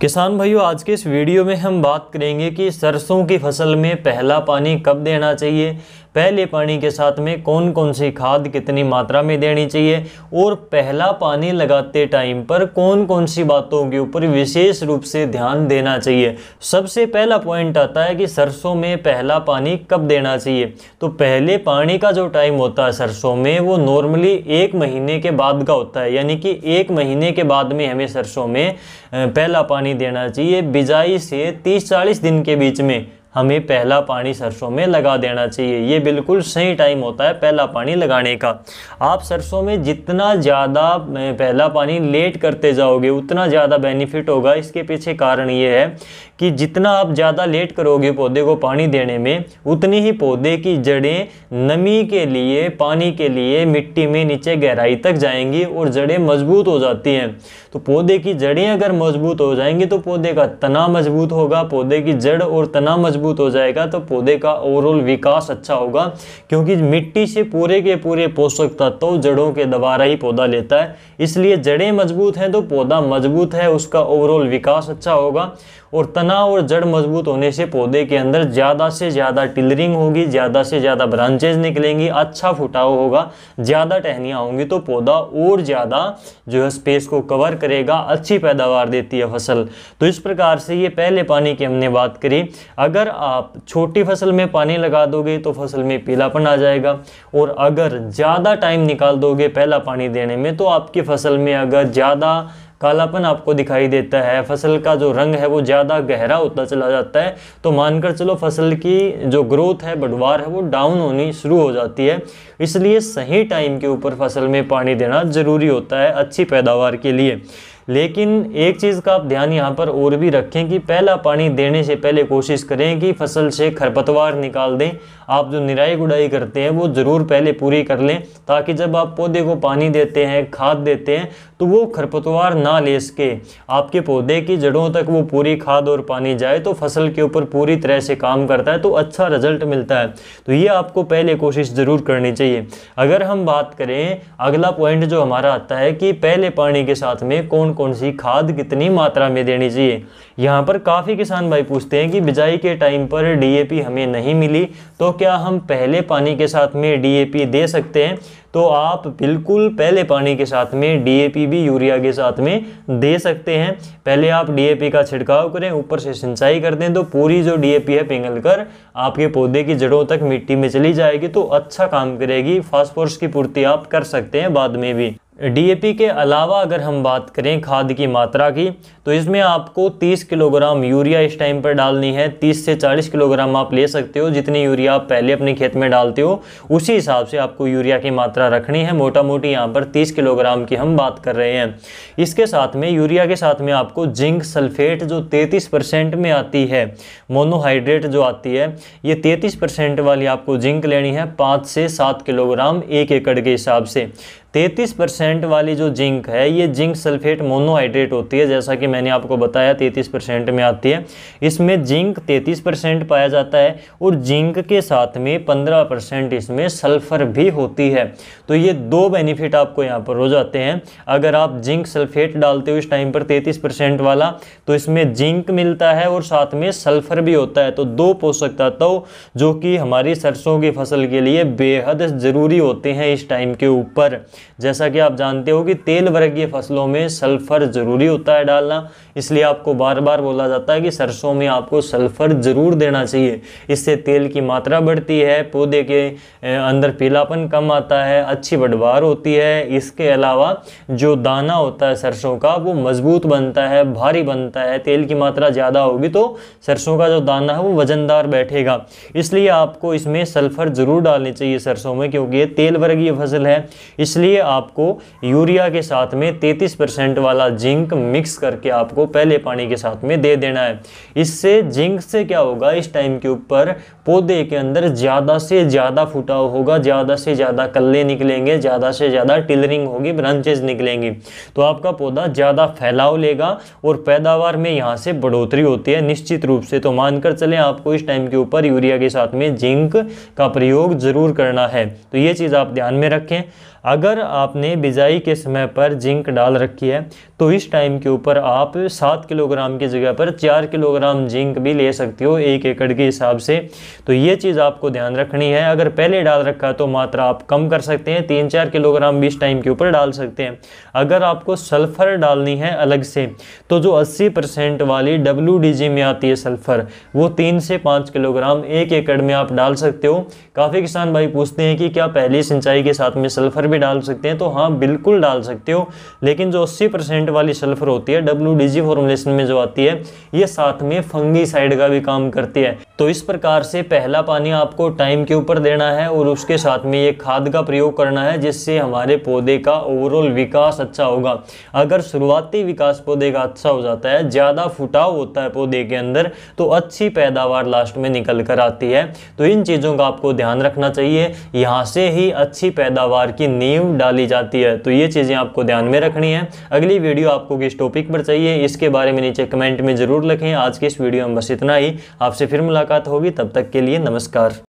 किसान भाइयों आज के इस वीडियो में हम बात करेंगे कि सरसों की फसल में पहला पानी कब देना चाहिए पहले पानी के साथ में कौन कौन सी खाद कितनी मात्रा में देनी चाहिए और पहला पानी लगाते टाइम पर कौन कौन सी बातों के ऊपर विशेष रूप से ध्यान देना चाहिए सबसे पहला पॉइंट आता है कि सरसों में पहला पानी कब देना चाहिए तो पहले पानी का जो टाइम होता है सरसों में वो नॉर्मली एक महीने के बाद का होता है यानी कि एक महीने के बाद में हमें सरसों में पहला पानी देना चाहिए बिजाई से तीस चालीस दिन के बीच में हमें पहला पानी सरसों में लगा देना चाहिए ये बिल्कुल सही टाइम होता है पहला पानी लगाने का आप सरसों में जितना ज़्यादा पहला पानी लेट करते जाओगे उतना ज़्यादा बेनिफिट होगा इसके पीछे कारण ये है कि जितना आप ज़्यादा लेट करोगे पौधे को पानी देने में उतनी ही पौधे की जड़ें नमी के लिए पानी के लिए मिट्टी में नीचे गहराई तक जाएंगी और जड़ें मजबूत हो जाती हैं तो पौधे की जड़ें अगर मजबूत हो जाएंगी तो पौधे का तना मजबूत होगा पौधे की जड़ और तना मजबूत मजबूत हो जाएगा तो पौधे का ओवरऑल विकास अच्छा होगा क्योंकि मिट्टी से पूरे के पूरे पोषक तत्व जड़ों के द्वारा ही पौधा लेता है इसलिए जड़ें मजबूत हैं तो पौधा मजबूत है उसका ओवरऑल विकास अच्छा होगा और तना और जड़ मजबूत होने से पौधे के अंदर ज़्यादा से ज़्यादा टिलरिंग होगी ज़्यादा से ज़्यादा ब्रांचेज निकलेंगी अच्छा फुटाव होगा ज़्यादा टहनियाँ होंगी तो पौधा और ज़्यादा जो है स्पेस को कवर करेगा अच्छी पैदावार देती है फसल तो इस प्रकार से ये पहले पानी की हमने बात करी अगर आप छोटी फसल में पानी लगा दोगे तो फसल में पीलापन आ जाएगा और अगर ज़्यादा टाइम निकाल दोगे पहला पानी देने में तो आपकी फसल में अगर ज़्यादा कालापन आपको दिखाई देता है फसल का जो रंग है वो ज़्यादा गहरा होता चला जाता है तो मानकर चलो फसल की जो ग्रोथ है बढ़वार है वो डाउन होनी शुरू हो जाती है इसलिए सही टाइम के ऊपर फसल में पानी देना ज़रूरी होता है अच्छी पैदावार के लिए लेकिन एक चीज़ का आप ध्यान यहाँ पर और भी रखें कि पहला पानी देने से पहले कोशिश करें कि फसल से खरपतवार निकाल दें आप जो निराई गुड़ाई करते हैं वो ज़रूर पहले पूरी कर लें ताकि जब आप पौधे को पानी देते हैं खाद देते हैं तो वो खरपतवार ना ले सके आपके पौधे की जड़ों तक वो पूरी खाद और पानी जाए तो फसल के ऊपर पूरी तरह से काम करता है तो अच्छा रिजल्ट मिलता है तो ये आपको पहले कोशिश ज़रूर करनी चाहिए अगर हम बात करें अगला पॉइंट जो हमारा आता है कि पहले पानी के साथ में कौन कौन सी खाद कितनी मात्रा में देनी चाहिए यहाँ पर काफ़ी किसान भाई पूछते हैं कि बिजाई के टाइम पर डीएपी हमें नहीं मिली तो क्या हम पहले पानी के साथ में डीएपी दे सकते हैं तो आप बिल्कुल पहले पानी के साथ में डीएपी भी यूरिया के साथ में दे सकते हैं पहले आप डीएपी का छिड़काव करें ऊपर से सिंचाई कर दें तो पूरी जो डीएपी है पिंगल कर आपके पौधे की जड़ों तक मिट्टी में चली जाएगी तो अच्छा काम करेगी फास्फोरस की पूर्ति आप कर सकते हैं बाद में भी डीएपी के अलावा अगर हम बात करें खाद की मात्रा की तो इसमें आपको 30 किलोग्राम यूरिया इस टाइम पर डालनी है 30 से 40 किलोग्राम आप ले सकते हो जितनी यूरिया आप पहले अपने खेत में डालते हो उसी हिसाब से आपको यूरिया की मात्रा रखनी है मोटा मोटी यहाँ पर 30 किलोग्राम की हम बात कर रहे हैं इसके साथ में यूरिया के साथ में आपको जिंक सल्फेट जो तैंतीस में आती है मोनोहाइड्रेट जो आती है ये तैंतीस वाली आपको जिंक लेनी है पाँच से सात किलोग्राम एक एकड़ के हिसाब से 33 परसेंट वाली जो जिंक है ये जिंक सल्फेट मोनोहाइड्रेट होती है जैसा कि मैंने आपको बताया तैंतीस परसेंट में आती है इसमें जिंक 33 परसेंट पाया जाता है और जिंक के साथ में पंद्रह परसेंट इसमें सल्फर भी होती है तो ये दो बेनिफिट आपको यहाँ पर हो जाते हैं अगर आप जिंक सल्फेट डालते हो इस टाइम पर तैंतीस परसेंट वाला तो इसमें जिंक मिलता है और साथ में सल्फर भी होता है तो दो पोषक तत्व जो कि हमारी सरसों की फसल के लिए बेहद ज़रूरी होते हैं इस टाइम के ऊपर जैसा कि आप जानते हो कि तेल वर्गीय फसलों में सल्फ़र ज़रूरी होता है डालना इसलिए आपको बार बार बोला जाता है कि सरसों में आपको सल्फ़र ज़रूर देना चाहिए इससे तेल की मात्रा बढ़ती है पौधे के अंदर पीलापन कम आता है अच्छी बढ़वार होती है इसके अलावा जो दाना होता है सरसों का वो मज़बूत बनता है भारी बनता है तेल की मात्रा ज़्यादा होगी तो सरसों का जो दाना है वो वज़नदार बैठेगा इसलिए आपको इसमें सल्फ़र ज़रूर डालनी चाहिए सरसों में क्योंकि ये तेल वर्गीय फसल है इसलिए ये आपको यूरिया के साथ में 33 परसेंट वाला जिंक मिक्स करके आपको पहले पानी के साथ में दे देना है इससे जिंक से क्या होगा इस टाइम के ऊपर पौधे के अंदर ज़्यादा से ज़्यादा फुटाव होगा ज़्यादा से ज़्यादा कल्ले निकलेंगे ज़्यादा से ज़्यादा टिलरिंग होगी ब्रांचेज निकलेंगी तो आपका पौधा ज़्यादा फैलाव लेगा और पैदावार में यहाँ से बढ़ोतरी होती है निश्चित रूप से तो मानकर चलें आपको इस टाइम के ऊपर यूरिया के साथ में जिंक का प्रयोग ज़रूर करना है तो ये चीज़ आप ध्यान में रखें अगर आपने बिजाई के समय पर जिंक डाल रखी है तो इस टाइम के ऊपर आप सात किलोग्राम की जगह पर चार किलोग्राम जिंक भी ले सकते हो एक एकड़ के हिसाब से तो ये चीज़ आपको ध्यान रखनी है अगर पहले डाल रखा तो मात्रा आप कम कर सकते हैं तीन चार किलोग्राम भी इस टाइम के ऊपर डाल सकते हैं अगर आपको सल्फ़र डालनी है अलग से तो जो अस्सी परसेंट वाली डब्ल्यू में आती है सल्फ़र वो तीन से पाँच किलोग्राम एक एकड़ में आप डाल सकते हो काफ़ी किसान भाई पूछते हैं कि क्या पहली सिंचाई के साथ में सल्फ़र भी भी डाल सकते हैं तो हाँ बिल्कुल डाल सकते हो लेकिन जो 80 परसेंट वाली सल्फर होती है डब्ल्यू डी जी फॉर्मुलेशन में जो आती है ये साथ में फंगी साइड का भी काम करती है तो इस प्रकार से पहला पानी आपको टाइम के ऊपर देना है और उसके साथ में ये खाद का प्रयोग करना है जिससे हमारे पौधे का ओवरऑल विकास अच्छा होगा अगर शुरुआती विकास पौधे का अच्छा हो जाता है ज़्यादा फुटाव होता है पौधे के अंदर तो अच्छी पैदावार लास्ट में निकल कर आती है तो इन चीज़ों का आपको ध्यान रखना चाहिए यहाँ से ही अच्छी पैदावार की नींव डाली जाती है तो ये चीज़ें आपको ध्यान में रखनी है अगली वीडियो आपको किस टॉपिक पर चाहिए इसके बारे में नीचे कमेंट में ज़रूर लिखें आज के इस वीडियो में बस इतना ही आपसे फिर मुलाकात होगी तब तक के लिए नमस्कार